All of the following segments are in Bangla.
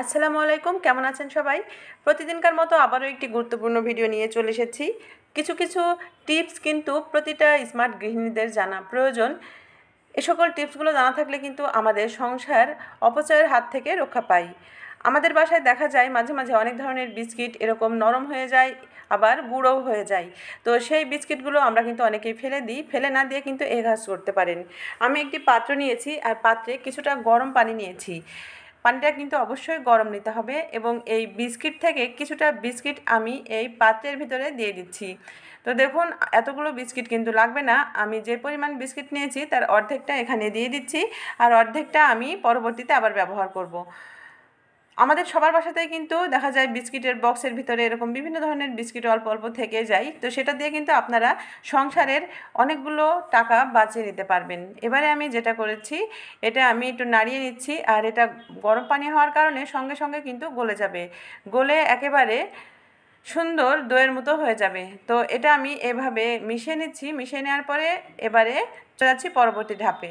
আসসালামু আলাইকুম কেমন আছেন সবাই প্রতিদিনকার মতো আবারও একটি গুরুত্বপূর্ণ ভিডিও নিয়ে চলে এসেছি কিছু কিছু টিপস কিন্তু প্রতিটা স্মার্ট গৃহিণীদের জানা প্রয়োজন এ সকল টিপসগুলো জানা থাকলে কিন্তু আমাদের সংসার অপচয়ের হাত থেকে রক্ষা পাই আমাদের বাসায় দেখা যায় মাঝে মাঝে অনেক ধরনের বিস্কিট এরকম নরম হয়ে যায় আবার গুঁড়োও হয়ে যায় তো সেই বিস্কিটগুলো আমরা কিন্তু অনেকেই ফেলে দিই ফেলে না দিয়ে কিন্তু এ ঘাস করতে পারেন আমি একটি পাত্র নিয়েছি আর পাত্রে কিছুটা গরম পানি নিয়েছি পানিটা কিন্তু অবশ্যই গরম নিতে হবে এবং এই বিস্কিট থেকে কিছুটা বিস্কিট আমি এই পাত্রের ভিতরে দিয়ে দিচ্ছি তো দেখুন এতগুলো বিস্কিট কিন্তু লাগবে না আমি যে পরিমাণ বিস্কিট নিয়েছি তার অর্ধেকটা এখানে দিয়ে দিচ্ছি আর অর্ধেকটা আমি পরবর্তীতে আবার ব্যবহার করব। আমাদের সবার বাসাতেই কিন্তু দেখা যায় বিস্কিটের বক্সের ভিতরে এরকম বিভিন্ন ধরনের বিস্কিট অল্প অল্প থেকে যায় তো সেটা দিয়ে কিন্তু আপনারা সংসারের অনেকগুলো টাকা বাঁচিয়ে নিতে পারবেন এবারে আমি যেটা করেছি এটা আমি একটু নাড়িয়ে নিচ্ছি আর এটা গরম পানি হওয়ার কারণে সঙ্গে সঙ্গে কিন্তু গলে যাবে গলে একেবারে সুন্দর দইয়ের মতো হয়ে যাবে তো এটা আমি এভাবে মিশিয়ে নিচ্ছি মিশিয়ে নেওয়ার পরে এবারে চলে যাচ্ছি পরবর্তী ধাপে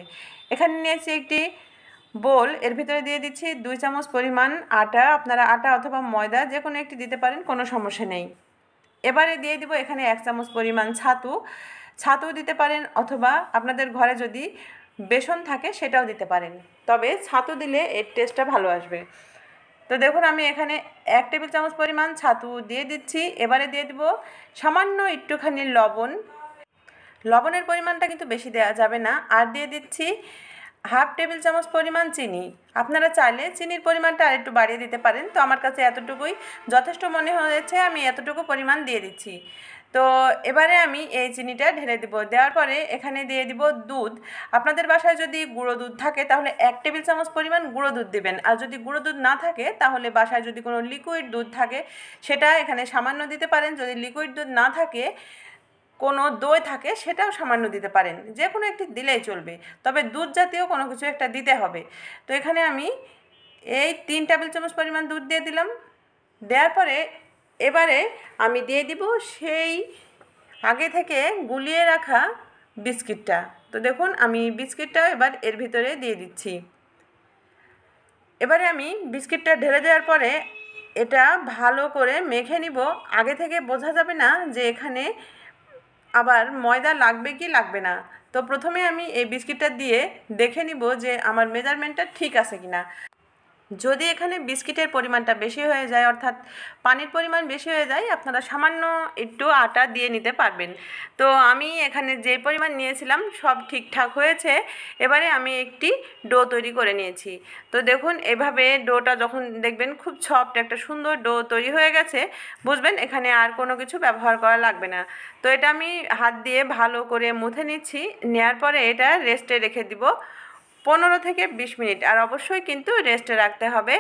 এখানে নিয়েছি একটি বোল এর ভিতরে দিয়ে দিচ্ছি দুই চামচ পরিমাণ আটা আপনারা আটা অথবা ময়দা যে কোনো একটি দিতে পারেন কোনো সমস্যা নেই এবারে দিয়ে দিব এখানে এক চামচ পরিমাণ ছাতু ছাতু দিতে পারেন অথবা আপনাদের ঘরে যদি বেসন থাকে সেটাও দিতে পারেন তবে ছাতু দিলে এর টেস্টটা ভালো আসবে তো দেখুন আমি এখানে এক টেবিল চামচ পরিমাণ ছাতু দিয়ে দিচ্ছি এবারে দিয়ে দিব সামান্য একটুখানি লবণ লবণের পরিমাণটা কিন্তু বেশি দেওয়া যাবে না আর দিয়ে দিচ্ছি হাফ টেবিল চামচ পরিমাণ চিনি আপনারা চাইলে চিনির পরিমাণটা আরেকটু বাড়িয়ে দিতে পারেন তো আমার কাছে এতটুকুই যথেষ্ট মনে হয়েছে আমি এতটুকু পরিমাণ দিয়ে দিচ্ছি তো এবারে আমি এই চিনিটা ঢেলে দিব দেওয়ার পরে এখানে দিয়ে দিব দুধ আপনাদের বাসায় যদি গুঁড়ো দুধ থাকে তাহলে এক টেবিল চামচ পরিমাণ গুঁড়ো দুধ দেবেন আর যদি গুঁড়ো দুধ না থাকে তাহলে বাসায় যদি কোনো লিকুইড দুধ থাকে সেটা এখানে সামান্য দিতে পারেন যদি লিকুইড দুধ না থাকে কোনো দই থাকে সেটাও সামান্য দিতে পারেন যে কোনো একটি দিলেই চলবে তবে দুধ জাতীয় কোনো কিছু একটা দিতে হবে তো এখানে আমি এই তিন টেবিল চামচ পরিমাণ দুধ দিয়ে দিলাম দেওয়ার পরে এবারে আমি দিয়ে দিব সেই আগে থেকে গুলিয়ে রাখা বিস্কিটটা তো দেখুন আমি বিস্কিটটা এবার এর ভিতরে দিয়ে দিচ্ছি এবারে আমি বিস্কিটটা ঢেলে দেওয়ার পরে এটা ভালো করে মেখে নিব আগে থেকে বোঝা যাবে না যে এখানে আবার ময়দা লাগবে কি লাগবে না তো প্রথমে আমি এই বিস্কিটটা দিয়ে দেখে নিব যে আমার মেজারমেন্টটা ঠিক আছে কিনা যদি এখানে বিস্কিটের পরিমাণটা বেশি হয়ে যায় অর্থাৎ পানির পরিমাণ বেশি হয়ে যায় আপনারা সামান্য একটু আটা দিয়ে নিতে পারবেন তো আমি এখানে যে পরিমাণ নিয়েছিলাম সব ঠিকঠাক হয়েছে এবারে আমি একটি ডো তৈরি করে নিয়েছি তো দেখুন এভাবে ডোটা যখন দেখবেন খুব সফট একটা সুন্দর ডো তৈরি হয়ে গেছে বুঝবেন এখানে আর কোনো কিছু ব্যবহার করা লাগবে না তো এটা আমি হাত দিয়ে ভালো করে মুথে নিচ্ছি নেয়ার পরে এটা রেস্টে রেখে দিব পনেরো থেকে বিশ মিনিট আর অবশ্যই কিন্তু রেস্টে রাখতে হবে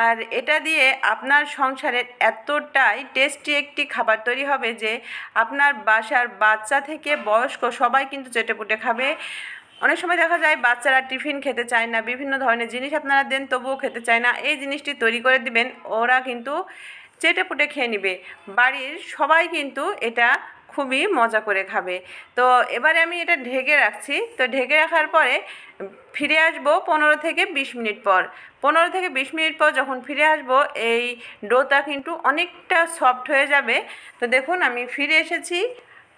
আর এটা দিয়ে আপনার সংসারের এতটাই টেস্টি একটি খাবার তৈরি হবে যে আপনার বাসার বাচ্চা থেকে বয়স্ক সবাই কিন্তু চেটেপুটে খাবে অনেক সময় দেখা যায় বাচ্চারা টিফিন খেতে চায় না বিভিন্ন ধরনের জিনিস আপনারা দেন তবুও খেতে চায় না এই জিনিসটি তৈরি করে দিবেন ওরা কিন্তু চেটেপুটে খেয়ে নিবে বাড়ির সবাই কিন্তু এটা খুবই মজা করে খাবে তো এবারে আমি এটা ঢেকে রাখছি তো ঢেকে রাখার পরে ফিরে আসব পনেরো থেকে ২০ মিনিট পর পনেরো থেকে ২০ মিনিট পর যখন ফিরে আসব এই ডোটা কিন্তু অনেকটা সফট হয়ে যাবে তো দেখুন আমি ফিরে এসেছি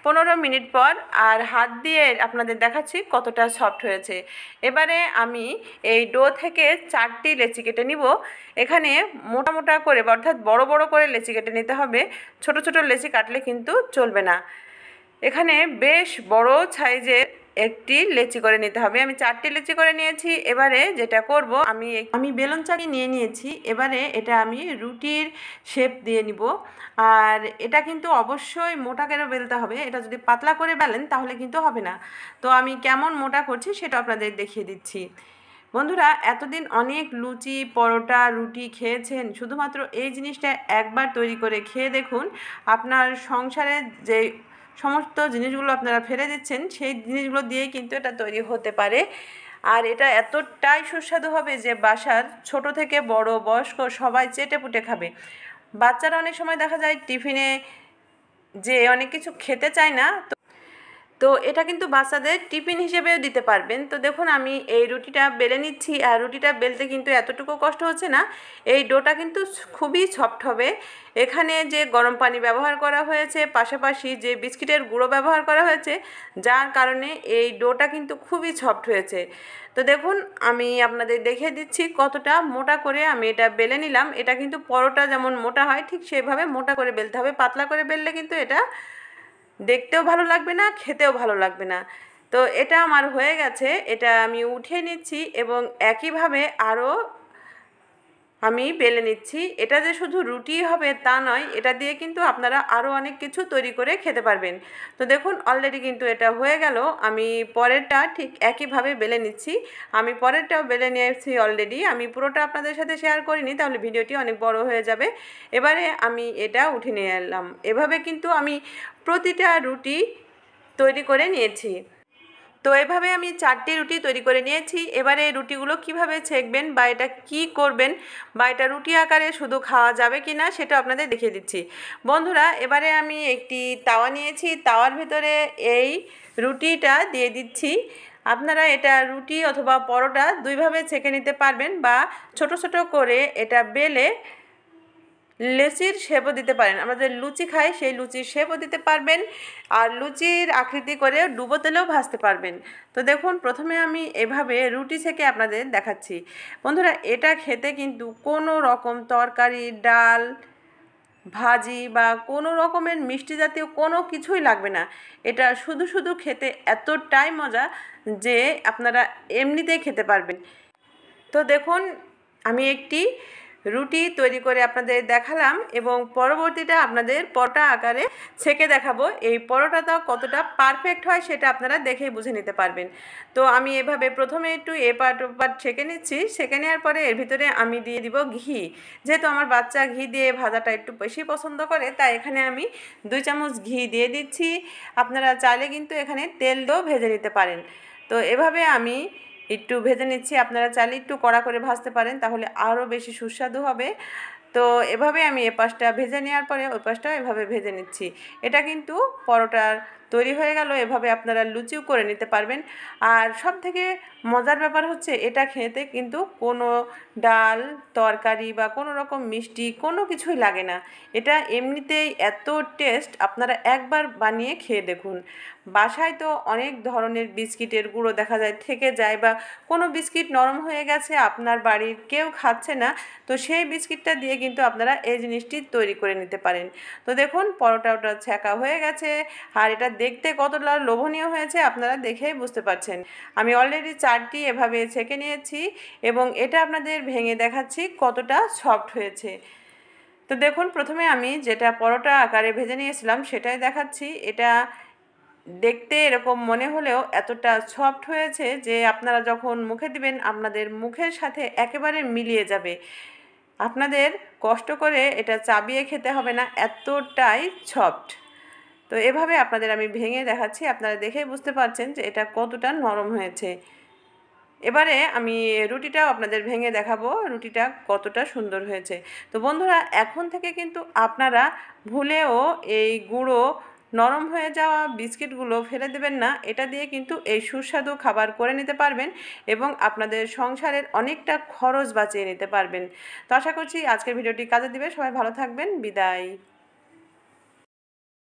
পনেরো মিনিট পর আর হাত দিয়ে আপনাদের দেখাচ্ছি কতটা সফট হয়েছে এবারে আমি এই ডো থেকে চারটি লেচি কেটে নিব এখানে মোটা মোটা করে অর্থাৎ বড় বড় করে লেচি কেটে নিতে হবে ছোট ছোট লেচি কাটলে কিন্তু চলবে না এখানে বেশ বড় সাইজের একটি লেচি করে নিতে হবে আমি চারটি লেচি করে নিয়েছি এবারে যেটা করব আমি আমি বেলন চাকি নিয়ে নিয়েছি এবারে এটা আমি রুটির শেপ দিয়ে নিব আর এটা কিন্তু অবশ্যই মোটা করে বেলতে হবে এটা যদি পাতলা করে বেলেন তাহলে কিন্তু হবে না তো আমি কেমন মোটা করছি সেটা আপনাদের দেখিয়ে দিচ্ছি বন্ধুরা এতদিন অনেক লুচি পরোটা রুটি খেয়েছেন শুধুমাত্র এই জিনিসটা একবার তৈরি করে খেয়ে দেখুন আপনার সংসারে যে সমস্ত জিনিসগুলো আপনারা ফেলে দিচ্ছেন সেই জিনিসগুলো দিয়েই কিন্তু এটা তৈরি হতে পারে আর এটা এতটাই সুস্বাদু হবে যে বাসার ছোট থেকে বড় বয়স্ক সবাই চেটে পুটে খাবে বাচ্চারা অনেক সময় দেখা যায় টিফিনে যে অনেক কিছু খেতে চায় না তো তো এটা কিন্তু বাচ্চাদের টিফিন হিসেবেও দিতে পারবেন তো দেখুন আমি এই রুটিটা বেলে নিচ্ছি আর রুটিটা বেলতে কিন্তু এতটুকু কষ্ট হচ্ছে না এই ডোটা কিন্তু খুবই সফট হবে এখানে যে গরম পানি ব্যবহার করা হয়েছে পাশাপাশি যে বিস্কিটের গুঁড়ো ব্যবহার করা হয়েছে যার কারণে এই ডোটা কিন্তু খুবই সফট হয়েছে তো দেখুন আমি আপনাদের দেখে দিচ্ছি কতটা মোটা করে আমি এটা বেলে নিলাম এটা কিন্তু পরোটা যেমন মোটা হয় ঠিক সেভাবে মোটা করে বেলতে হবে পাতলা করে বেললে কিন্তু এটা দেখতেও ভালো লাগবে না খেতেও ভালো লাগবে না তো এটা আমার হয়ে গেছে এটা আমি উঠিয়ে নিচ্ছি এবং একইভাবে আরও আমি বেলে নিচ্ছি এটা যে শুধু রুটি হবে তা নয় এটা দিয়ে কিন্তু আপনারা আরও অনেক কিছু তৈরি করে খেতে পারবেন তো দেখুন অলরেডি কিন্তু এটা হয়ে গেল আমি পরেরটা ঠিক একইভাবে বেলে নিচ্ছি আমি পরেরটাও বেলে নিয়েছি অলরেডি আমি পুরোটা আপনাদের সাথে শেয়ার করিনি তাহলে ভিডিওটি অনেক বড় হয়ে যাবে এবারে আমি এটা উঠে নিয়ে এলাম এভাবে কিন্তু আমি প্রতিটা রুটি তৈরি করে নিয়েছি তো এভাবে আমি চারটি রুটি তৈরি করে নিয়েছি এবারে রুটিগুলো কিভাবে ছেঁকবেন বা এটা কি করবেন বা এটা রুটি আকারে শুধু খাওয়া যাবে কি না সেটা আপনাদের দেখিয়ে দিচ্ছি বন্ধুরা এবারে আমি একটি তাওয়া নিয়েছি তাওয়ার ভিতরে এই রুটিটা দিয়ে দিচ্ছি আপনারা এটা রুটি অথবা পরোটা দুইভাবে ছেঁকে নিতে পারবেন বা ছোট ছোট করে এটা বেলে লেচির সেবও দিতে পারেন আমরা যে লুচি খাই সেই লুচির সেবও দিতে পারবেন আর লুচির আকৃতি করে ডুবো তেলেও ভাজতে পারবেন তো দেখুন প্রথমে আমি এভাবে রুটি থেকে আপনাদের দেখাচ্ছি বন্ধুরা এটা খেতে কিন্তু কোনো রকম তরকারি ডাল ভাজি বা কোনো রকমের মিষ্টি জাতীয় কোনো কিছুই লাগবে না এটা শুধু শুধু খেতে এতটাই মজা যে আপনারা এমনিতেই খেতে পারবেন তো দেখুন আমি একটি রুটি তৈরি করে আপনাদের দেখালাম এবং পরবর্তীটা আপনাদের পরোটা আকারে ছেঁকে দেখাবো এই তাও কতটা পারফেক্ট হয় সেটা আপনারা দেখেই বুঝে নিতে পারবেন তো আমি এভাবে প্রথমে একটু এ পাট পাট ছেঁকে নিচ্ছি ছেঁকে নেওয়ার পরে এর ভিতরে আমি দিয়ে দিব ঘি যেহেতু আমার বাচ্চা ঘি দিয়ে ভাজাটা একটু বেশি পছন্দ করে তাই এখানে আমি দুই চামচ ঘি দিয়ে দিচ্ছি আপনারা চাইলে কিন্তু এখানে তেল দিয়েও ভেজে নিতে পারেন তো এভাবে আমি একটু ভেজে নিচ্ছি আপনারা চাইলে একটু কড়া করে ভাজতে পারেন তাহলে আরও বেশি সুস্বাদু হবে তো এভাবে আমি এ পাশটা ভেজে নেওয়ার পরে ওই পাশটাও এভাবে ভেজে নিচ্ছি এটা কিন্তু পরোটার তৈরি হয়ে গেল এভাবে আপনারা লুচিও করে নিতে পারবেন আর সব থেকে মজার ব্যাপার হচ্ছে এটা খেতে কিন্তু কোনো ডাল তরকারি বা কোনো রকম মিষ্টি কোনো কিছুই লাগে না এটা এমনিতেই এত টেস্ট আপনারা একবার বানিয়ে খেয়ে দেখুন বাসায় তো অনেক ধরনের বিস্কিটের গুঁড়ো দেখা যায় থেকে যায় বা কোনো বিস্কিট নরম হয়ে গেছে আপনার বাড়ির কেউ খাচ্ছে না তো সেই বিস্কিটটা দিয়ে কিন্তু আপনারা এই জিনিসটি তৈরি করে নিতে পারেন তো দেখুন পরোটা ওটা ছ্যাঁকা হয়ে গেছে আর এটা দেখতে কতটা লোভনীয় হয়েছে আপনারা দেখেই বুঝতে পারছেন আমি অলরেডি চারটি এভাবে ছেঁকে নিয়েছি এবং এটা আপনাদের ভেঙে দেখাচ্ছি কতটা সফট হয়েছে তো দেখুন প্রথমে আমি যেটা পরোটা আকারে ভেজে নিয়েছিলাম সেটাই দেখাচ্ছি এটা দেখতে এরকম মনে হলেও এতটা সফট হয়েছে যে আপনারা যখন মুখে দিবেন আপনাদের মুখের সাথে একেবারে মিলিয়ে যাবে আপনাদের কষ্ট করে এটা চাবিয়ে খেতে হবে না এতটাই সফট তো এভাবে আপনাদের আমি ভেঙে দেখাচ্ছি আপনারা দেখেই বুঝতে পারছেন যে এটা কতটা নরম হয়েছে এবারে আমি রুটিটাও আপনাদের ভেঙে দেখাবো রুটিটা কতটা সুন্দর হয়েছে তো বন্ধুরা এখন থেকে কিন্তু আপনারা ভুলেও এই গুঁড়ো নরম হয়ে যাওয়া বিস্কিটগুলো ফেলে দেবেন না এটা দিয়ে কিন্তু এই সুস্বাদু খাবার করে নিতে পারবেন এবং আপনাদের সংসারের অনেকটা খরচ বাঁচিয়ে নিতে পারবেন তো আশা করছি আজকের ভিডিওটি কাজে দিবে সবাই ভালো থাকবেন বিদায়